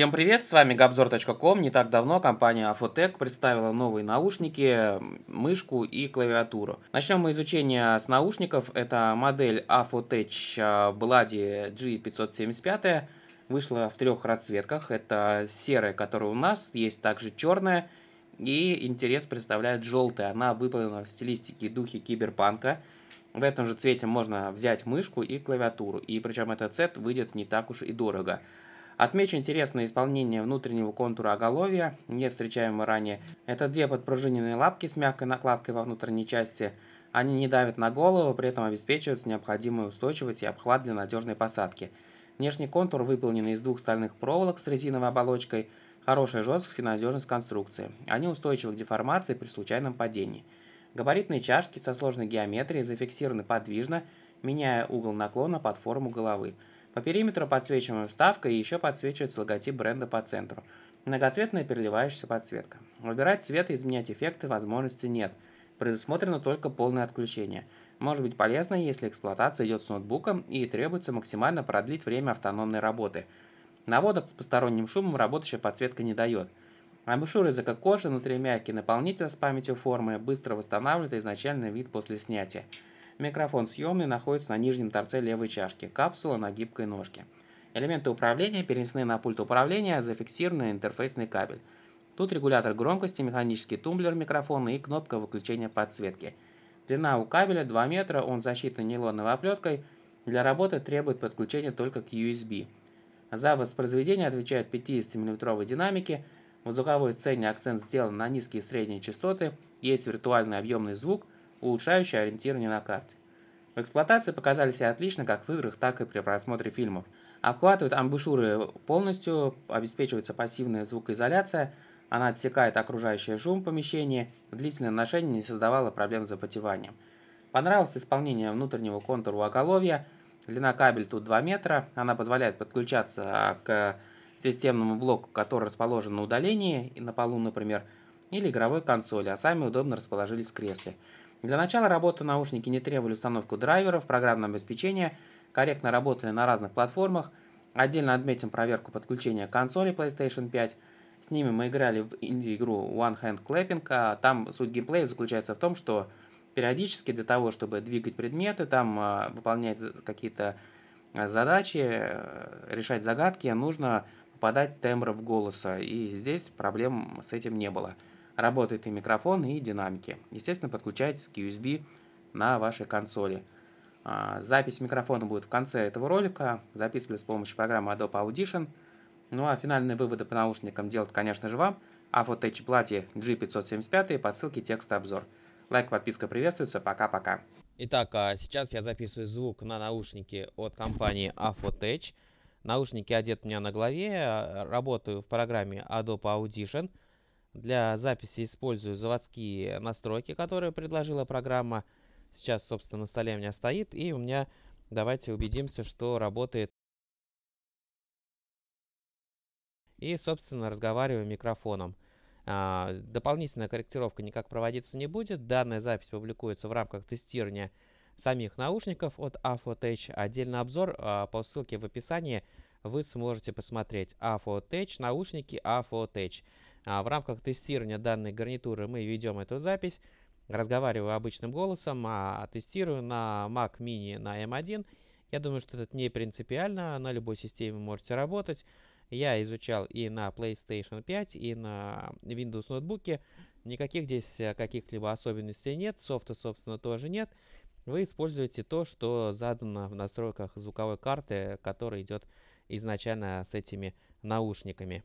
Всем привет, с вами Габзор.ком. Не так давно компания Afotec представила новые наушники, мышку и клавиатуру. Начнем мы изучение с наушников. Это модель Afotech Blady G575. Вышла в трех расцветках. Это серая, которая у нас, есть также черная. И интерес представляет желтая. Она выполнена в стилистике и духе киберпанка. В этом же цвете можно взять мышку и клавиатуру. И причем этот сет выйдет не так уж и дорого. Отмечу интересное исполнение внутреннего контура оголовья, не встречаемое ранее. Это две подпружиненные лапки с мягкой накладкой во внутренней части. Они не давят на голову, при этом обеспечиваются необходимую устойчивость и обхват для надежной посадки. Внешний контур выполнен из двух стальных проволок с резиновой оболочкой, хорошая жесткость и надежность конструкции. Они устойчивы к деформации при случайном падении. Габаритные чашки со сложной геометрией зафиксированы подвижно, меняя угол наклона под форму головы. По периметру подсвечиваемая вставка и еще подсвечивается логотип бренда по центру. Многоцветная переливающаяся подсветка. Выбирать цвет и изменять эффекты возможности нет. Предусмотрено только полное отключение. Может быть полезно, если эксплуатация идет с ноутбуком и требуется максимально продлить время автономной работы. Наводок с посторонним шумом работающая подсветка не дает. Амбушюр языка кожи внутри мягкий наполнитель с памятью формы быстро восстанавливает изначальный вид после снятия. Микрофон съемный находится на нижнем торце левой чашки, капсула на гибкой ножке. Элементы управления перенесены на пульт управления, зафиксированы на интерфейсный кабель. Тут регулятор громкости, механический тумблер микрофона и кнопка выключения подсветки. Длина у кабеля 2 метра, он защитен нейлоновой оплеткой, для работы требует подключения только к USB. За воспроизведение отвечает 50-мм динамике, в звуковой сцене акцент сделан на низкие и средние частоты, есть виртуальный объемный звук, улучшающие ориентирование на карте. В эксплуатации показали себя отлично как в играх, так и при просмотре фильмов. Обхватывают амбушюры полностью, обеспечивается пассивная звукоизоляция, она отсекает окружающий шум помещения, в длительном ношении не создавала проблем с запотеванием. Понравилось исполнение внутреннего контура у оголовья, длина кабель тут 2 метра, она позволяет подключаться к системному блоку, который расположен на удалении, на полу, например, или игровой консоли, а сами удобно расположились в кресле. Для начала работы наушники не требовали установку драйверов, программного обеспечения, корректно работали на разных платформах. Отдельно отметим проверку подключения консоли PlayStation 5. С ними мы играли в инди-игру One Hand Clapping, а там суть геймплея заключается в том, что периодически для того, чтобы двигать предметы, там э, выполнять какие-то а, задачи, э, решать загадки, нужно попадать тембров голоса. И здесь проблем с этим не было. Работает и микрофон, и динамики. Естественно, подключаетесь к USB на вашей консоли. А, запись микрофона будет в конце этого ролика. Записывали с помощью программы Adobe Audition. Ну а финальные выводы по наушникам делать, конечно же, вам. А вот эти платье G575 по ссылке текст обзор. Лайк, подписка приветствуется. Пока-пока. Итак, а, сейчас я записываю звук на наушники от компании Afotech. Наушники одеты у меня на голове. Работаю в программе Adobe Audition. Для записи использую заводские настройки, которые предложила программа. Сейчас, собственно, на столе у меня стоит. И у меня, давайте убедимся, что работает. И, собственно, разговариваю микрофоном. А, дополнительная корректировка никак проводиться не будет. Данная запись публикуется в рамках тестирования самих наушников от AFOTech. Отдельный обзор а, по ссылке в описании вы сможете посмотреть. AFOTech, наушники AFOTech. А, в рамках тестирования данной гарнитуры мы ведем эту запись, разговариваю обычным голосом, а тестирую на Mac Mini на M1. Я думаю, что это не принципиально, на любой системе можете работать. Я изучал и на PlayStation 5, и на Windows ноутбуке. Никаких здесь э, каких-либо особенностей нет, софта, собственно, тоже нет. Вы используете то, что задано в настройках звуковой карты, которая идет изначально с этими наушниками.